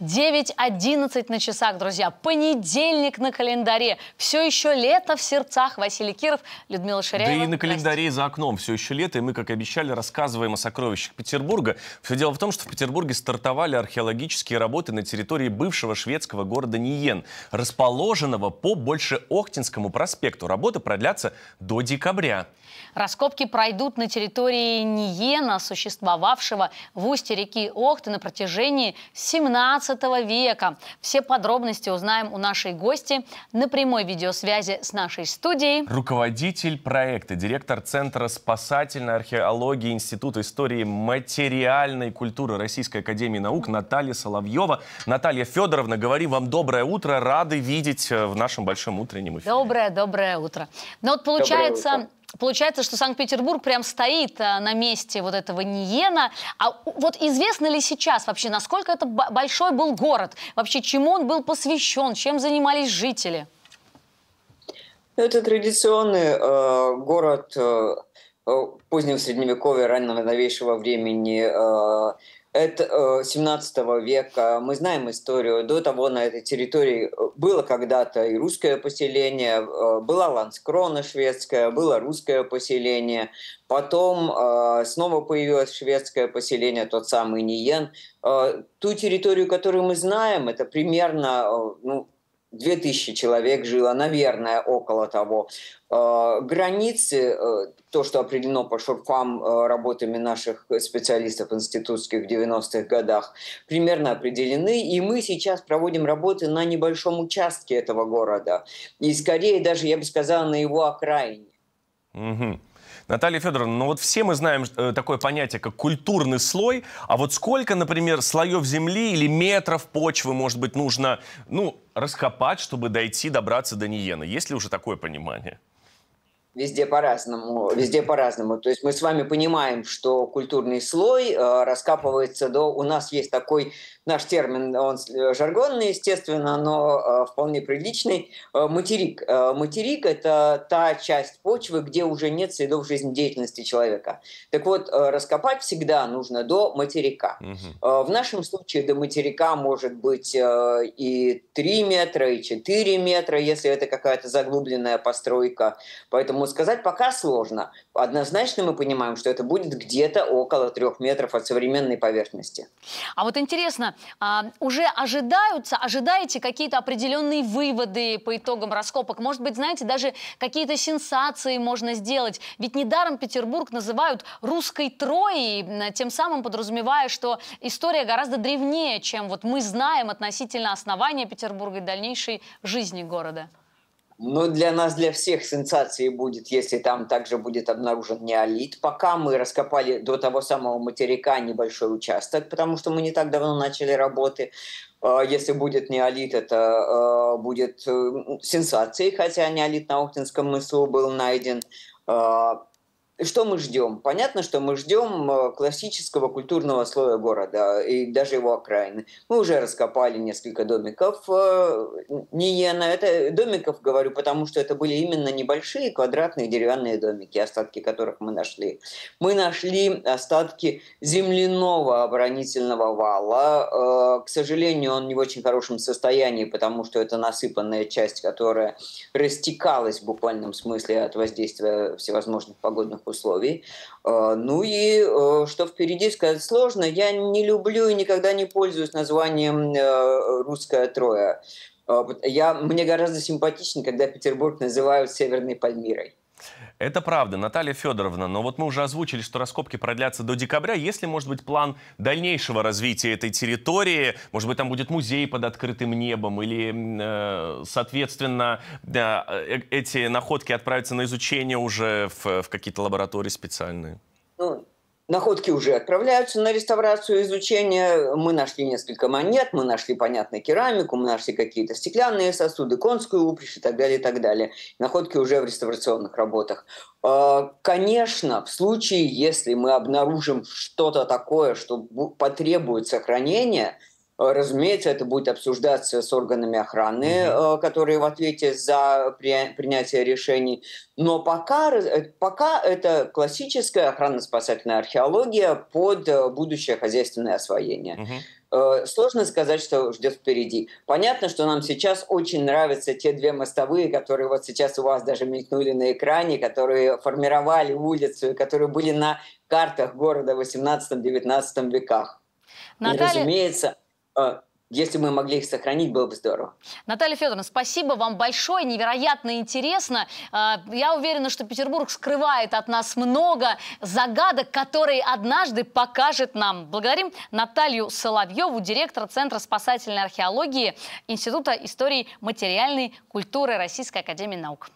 9.11 на часах, друзья. Понедельник на календаре. Все еще лето в сердцах. Василий Киров, Людмила Ширяева. Да и на календаре и за окном все еще лето. И мы, как и обещали, рассказываем о сокровищах Петербурга. Все дело в том, что в Петербурге стартовали археологические работы на территории бывшего шведского города Ниен, расположенного по больше Охтинскому проспекту. Работы продлятся до декабря. Раскопки пройдут на территории Ниена, существовавшего в устье реки Охты на протяжении 17 19 века. Все подробности узнаем у нашей гости на прямой видеосвязи с нашей студией. Руководитель проекта, директор Центра спасательной археологии Института истории материальной культуры Российской Академии Наук Наталья Соловьева. Наталья Федоровна, говорим вам доброе утро, рады видеть э, в нашем большом утреннем эфире. Доброе, доброе утро. Но ну вот получается, Получается, что Санкт-Петербург прям стоит э, на месте вот этого Ниена. А вот известно ли сейчас вообще, насколько это большой был город? Вообще, чему он был посвящен? Чем занимались жители? Ну, это традиционный э, город э, э, позднего средневековья, раннего новейшего времени. Э, это 17 э, века. Мы знаем историю. До того на этой территории э, было когда-то и русское поселение, э, была ланскрона шведская, было русское поселение. Потом снова появилось шведское поселение, тот самый Ниен. Ту территорию, которую мы знаем, это примерно ну, 2000 человек жило, наверное, около того. Э, границы, э, то, что определено по шурфам э, работами наших специалистов институтских в 90-х годах, примерно определены. И мы сейчас проводим работы на небольшом участке этого города. И скорее даже, я бы сказала, на его окраине. Угу. Наталья Федоровна, ну вот все мы знаем э, такое понятие, как культурный слой, а вот сколько, например, слоев земли или метров почвы, может быть, нужно, ну, раскопать, чтобы дойти, добраться до Ниена? Есть ли уже такое понимание? Везде по-разному, везде по-разному. То есть мы с вами понимаем, что культурный слой э, раскапывается до... У нас есть такой наш термин, он э, жаргонный, естественно, но э, вполне приличный, э, материк. Э, материк – это та часть почвы, где уже нет следов жизнедеятельности человека. Так вот, э, раскопать всегда нужно до материка. Угу. Э, в нашем случае до материка может быть э, и 3 метра, и 4 метра, если это какая-то заглубленная постройка. Поэтому сказать пока сложно. Однозначно мы понимаем, что это будет где-то около трех метров от современной поверхности. А вот интересно, а, уже ожидаются, ожидаете какие-то определенные выводы по итогам раскопок? Может быть, знаете, даже какие-то сенсации можно сделать? Ведь недаром Петербург называют русской Троей, тем самым подразумевая, что история гораздо древнее, чем вот мы знаем относительно основания Петербурга и дальнейшей жизни города. Ну, для нас, для всех сенсацией будет, если там также будет обнаружен неолит. Пока мы раскопали до того самого материка небольшой участок, потому что мы не так давно начали работы. А, если будет неолит, это а, будет э, сенсацией, хотя неолит на Охтинском мысу был найден а, что мы ждем? Понятно, что мы ждем э, классического культурного слоя города и даже его окраины. Мы уже раскопали несколько домиков э, не я на это домиков говорю, потому что это были именно небольшие квадратные деревянные домики, остатки которых мы нашли. Мы нашли остатки земляного оборонительного вала. Э, к сожалению, он не в очень хорошем состоянии, потому что это насыпанная часть, которая растекалась в буквальном смысле от воздействия всевозможных погодных условий. А, ну и э, что впереди сказать сложно, я не люблю и никогда не пользуюсь названием э, «Русская Троя». А, я, мне гораздо симпатичнее, когда Петербург называют Северной Пальмирой. Это правда, Наталья Федоровна. Но вот мы уже озвучили, что раскопки продлятся до декабря. Есть ли, может быть, план дальнейшего развития этой территории? Может быть, там будет музей под открытым небом? Или, э, соответственно, э, э, эти находки отправятся на изучение уже в какие-то лаборатории специальные? Находки уже отправляются на реставрацию, и изучение. Мы нашли несколько монет, мы нашли, понятно, керамику, мы нашли какие-то стеклянные сосуды, конскую упряжь и так далее, и так далее. Находки уже в реставрационных работах. А, конечно, в случае, если мы обнаружим что-то такое, что потребует сохранения, Э, разумеется, это будет обсуждаться с органами охраны, угу. которые в ответе за принятие решений. Но пока, э, пока это классическая охранно-спасательная археология под будущее хозяйственное освоение. Угу сложно сказать, что ждет впереди. Понятно, что нам сейчас очень нравятся те две мостовые, которые вот сейчас у вас даже мелькнули на экране, которые формировали улицу, которые были на картах города в 18-19 веках. Наталья... И, разумеется, Э, если мы могли их сохранить, было бы здорово. Наталья Федоровна, спасибо вам большое, невероятно интересно. Э, я уверена, что Петербург скрывает от нас много загадок, которые однажды покажет нам. Благодарим Наталью Соловьеву, директора Центра спасательной археологии Института истории материальной культуры Российской Академии Наук.